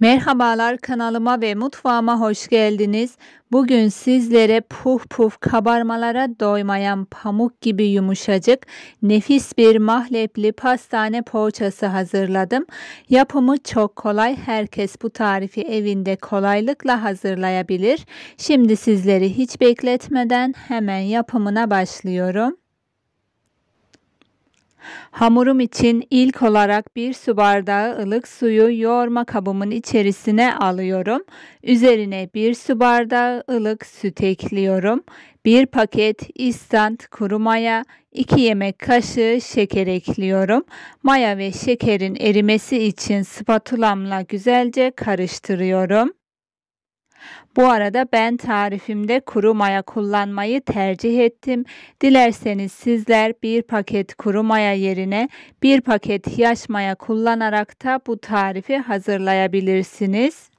Merhabalar kanalıma ve mutfağıma hoş geldiniz. Bugün sizlere puf puf kabarmalara doymayan pamuk gibi yumuşacık nefis bir mahlepli pastane poğaçası hazırladım. Yapımı çok kolay. Herkes bu tarifi evinde kolaylıkla hazırlayabilir. Şimdi sizleri hiç bekletmeden hemen yapımına başlıyorum. Hamurum için ilk olarak bir su bardağı ılık suyu yoğurma kabımın içerisine alıyorum. Üzerine bir su bardağı ılık süt ekliyorum. Bir paket instant kuru maya, 2 yemek kaşığı şeker ekliyorum. Maya ve şekerin erimesi için spatulamla güzelce karıştırıyorum. Bu arada ben tarifimde kuru maya kullanmayı tercih ettim. Dilerseniz sizler bir paket kuru maya yerine bir paket yaş maya kullanarak da bu tarifi hazırlayabilirsiniz.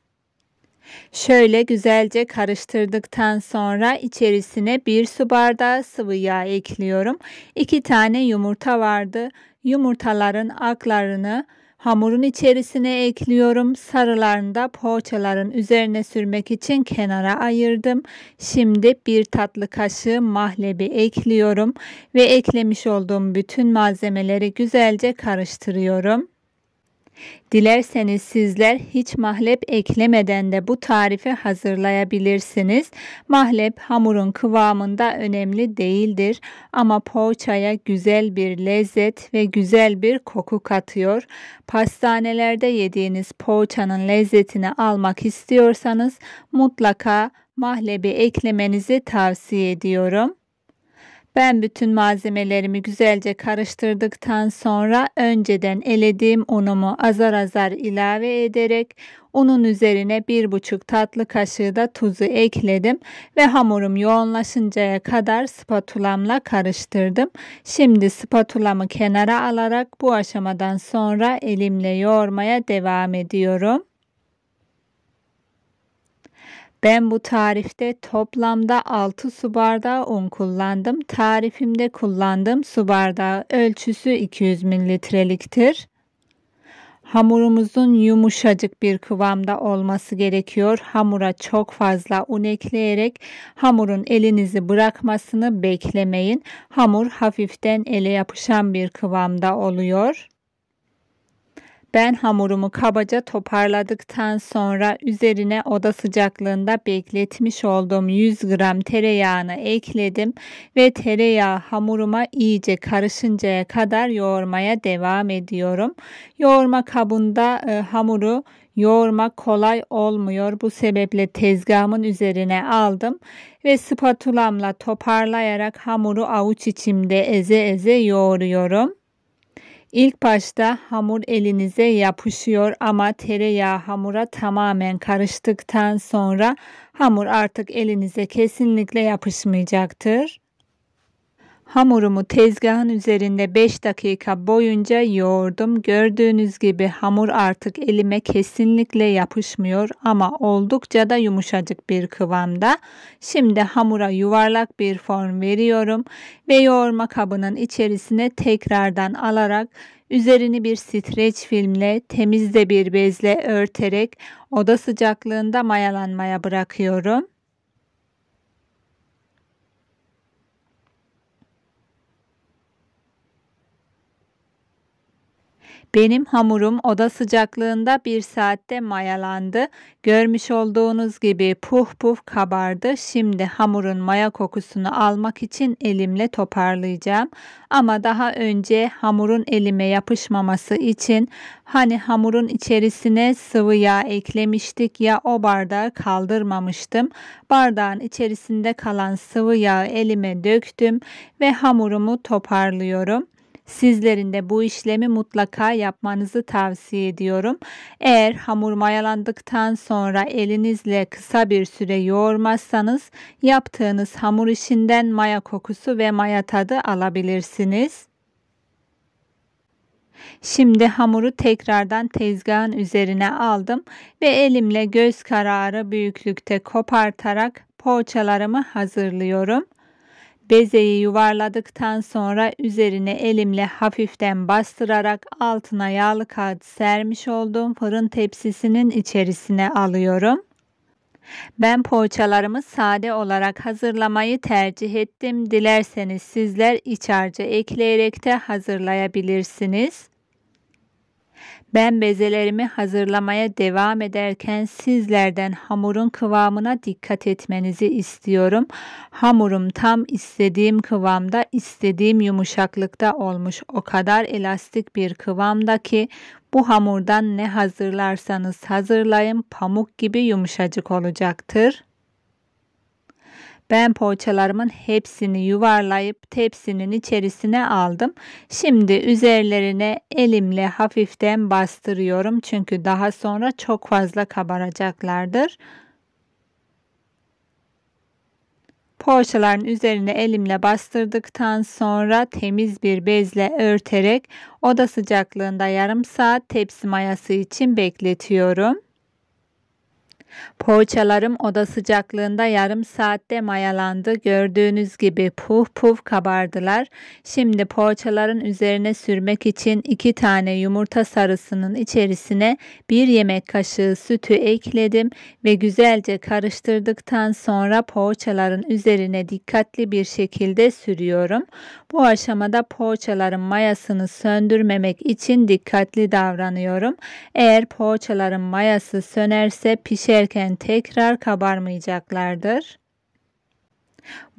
Şöyle güzelce karıştırdıktan sonra içerisine bir su bardağı sıvı yağ ekliyorum. 2 tane yumurta vardı. Yumurtaların aklarını Hamurun içerisine ekliyorum. Sarılarını da poğaçaların üzerine sürmek için kenara ayırdım. Şimdi bir tatlı kaşığı mahlebi ekliyorum ve eklemiş olduğum bütün malzemeleri güzelce karıştırıyorum. Dilerseniz sizler hiç mahlep eklemeden de bu tarifi hazırlayabilirsiniz. Mahlep hamurun kıvamında önemli değildir ama poğaçaya güzel bir lezzet ve güzel bir koku katıyor. Pastanelerde yediğiniz poğaçanın lezzetini almak istiyorsanız mutlaka mahlebi eklemenizi tavsiye ediyorum. Ben bütün malzemelerimi güzelce karıştırdıktan sonra önceden elediğim unumu azar azar ilave ederek unun üzerine 1,5 tatlı kaşığı da tuzu ekledim ve hamurum yoğunlaşıncaya kadar spatulamla karıştırdım. Şimdi spatulamı kenara alarak bu aşamadan sonra elimle yoğurmaya devam ediyorum. Ben bu tarifte toplamda 6 su bardağı un kullandım. Tarifimde kullandığım su bardağı ölçüsü 200 mililitreliktir. Hamurumuzun yumuşacık bir kıvamda olması gerekiyor. Hamura çok fazla un ekleyerek hamurun elinizi bırakmasını beklemeyin. Hamur hafiften ele yapışan bir kıvamda oluyor. Ben hamurumu kabaca toparladıktan sonra üzerine oda sıcaklığında bekletmiş olduğum 100 gram tereyağını ekledim ve tereyağı hamuruma iyice karışıncaya kadar yoğurmaya devam ediyorum. Yoğurma kabında e, hamuru yoğurma kolay olmuyor. Bu sebeple tezgahımın üzerine aldım ve spatulamla toparlayarak hamuru avuç içimde eze eze yoğuruyorum. İlk başta hamur elinize yapışıyor ama tereyağı hamura tamamen karıştıktan sonra hamur artık elinize kesinlikle yapışmayacaktır. Hamurumu tezgahın üzerinde 5 dakika boyunca yoğurdum. Gördüğünüz gibi hamur artık elime kesinlikle yapışmıyor ama oldukça da yumuşacık bir kıvamda. Şimdi hamura yuvarlak bir form veriyorum ve yoğurma kabının içerisine tekrardan alarak üzerini bir streç filmle temiz bir bezle örterek oda sıcaklığında mayalanmaya bırakıyorum. Benim hamurum oda sıcaklığında bir saatte mayalandı. Görmüş olduğunuz gibi puf puf kabardı. Şimdi hamurun maya kokusunu almak için elimle toparlayacağım. Ama daha önce hamurun elime yapışmaması için hani hamurun içerisine sıvı yağ eklemiştik ya o bardağı kaldırmamıştım. Bardağın içerisinde kalan sıvı yağı elime döktüm ve hamurumu toparlıyorum. Sizlerin de bu işlemi mutlaka yapmanızı tavsiye ediyorum. Eğer hamur mayalandıktan sonra elinizle kısa bir süre yoğurmazsanız yaptığınız hamur işinden maya kokusu ve maya tadı alabilirsiniz. Şimdi hamuru tekrardan tezgahın üzerine aldım ve elimle göz kararı büyüklükte kopartarak poğaçalarımı hazırlıyorum. Bezeyi yuvarladıktan sonra üzerine elimle hafiften bastırarak altına yağlı kağıt sermiş olduğum fırın tepsisinin içerisine alıyorum. Ben poğaçalarımı sade olarak hazırlamayı tercih ettim. Dilerseniz sizler iç harcı ekleyerek de hazırlayabilirsiniz. Ben bezelerimi hazırlamaya devam ederken sizlerden hamurun kıvamına dikkat etmenizi istiyorum. Hamurum tam istediğim kıvamda, istediğim yumuşaklıkta olmuş. O kadar elastik bir kıvamda ki bu hamurdan ne hazırlarsanız hazırlayın pamuk gibi yumuşacık olacaktır. Ben poğaçalarımın hepsini yuvarlayıp tepsinin içerisine aldım. Şimdi üzerlerine elimle hafiften bastırıyorum. Çünkü daha sonra çok fazla kabaracaklardır. Poğaçaların üzerine elimle bastırdıktan sonra temiz bir bezle örterek oda sıcaklığında yarım saat tepsi mayası için bekletiyorum. Poğaçalarım oda sıcaklığında yarım saatte mayalandı. Gördüğünüz gibi puf puf kabardılar. Şimdi poğaçaların üzerine sürmek için iki tane yumurta sarısının içerisine bir yemek kaşığı sütü ekledim ve güzelce karıştırdıktan sonra poğaçaların üzerine dikkatli bir şekilde sürüyorum. Bu aşamada poğaçaların mayasını söndürmemek için dikkatli davranıyorum. Eğer poğaçaların mayası sönerse pişer derken tekrar kabarmayacaklardır.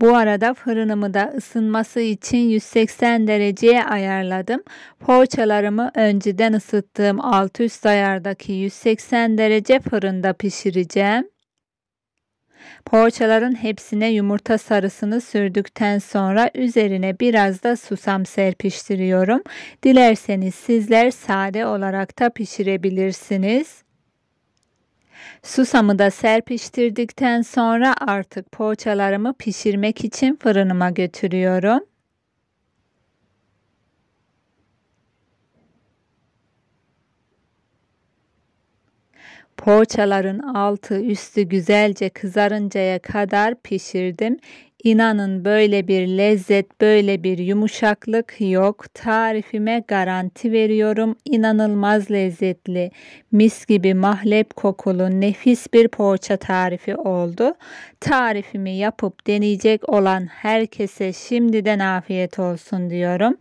Bu arada fırınımı da ısınması için 180 dereceye ayarladım. Poğaçalarımı önceden ısıttığım alt üst ayardaki 180 derece fırında pişireceğim. Poğaçaların hepsine yumurta sarısını sürdükten sonra üzerine biraz da susam serpiştiriyorum. Dilerseniz sizler sade olarak da pişirebilirsiniz. Susamı da serpiştirdikten sonra artık poğaçalarımı pişirmek için fırınıma götürüyorum. Poğaçaların altı üstü güzelce kızarıncaya kadar pişirdim. İnanın böyle bir lezzet, böyle bir yumuşaklık yok. Tarifime garanti veriyorum. İnanılmaz lezzetli, mis gibi mahlep kokulu nefis bir poğaça tarifi oldu. Tarifimi yapıp deneyecek olan herkese şimdiden afiyet olsun diyorum.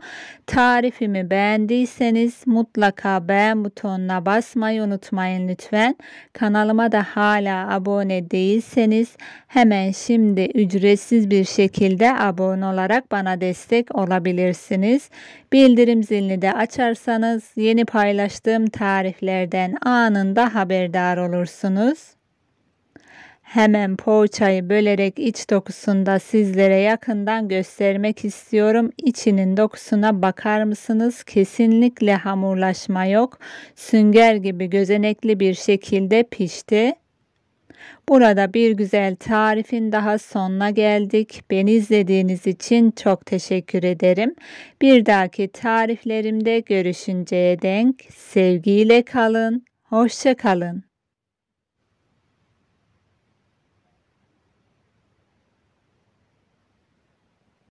Tarifimi beğendiyseniz mutlaka beğen butonuna basmayı unutmayın lütfen. Kanalıma da hala abone değilseniz hemen şimdi ücretsiz bir bir şekilde abone olarak bana destek olabilirsiniz. Bildirim zilini de açarsanız yeni paylaştığım tariflerden anında haberdar olursunuz. Hemen poğaçayı bölerek iç dokusunda sizlere yakından göstermek istiyorum. İçinin dokusuna bakar mısınız? Kesinlikle hamurlaşma yok. Sünger gibi gözenekli bir şekilde pişti. Burada bir güzel tarifin daha sonuna geldik. Beni izlediğiniz için çok teşekkür ederim. Bir dahaki tariflerimde görüşünceye denk sevgiyle kalın, hoşça kalın.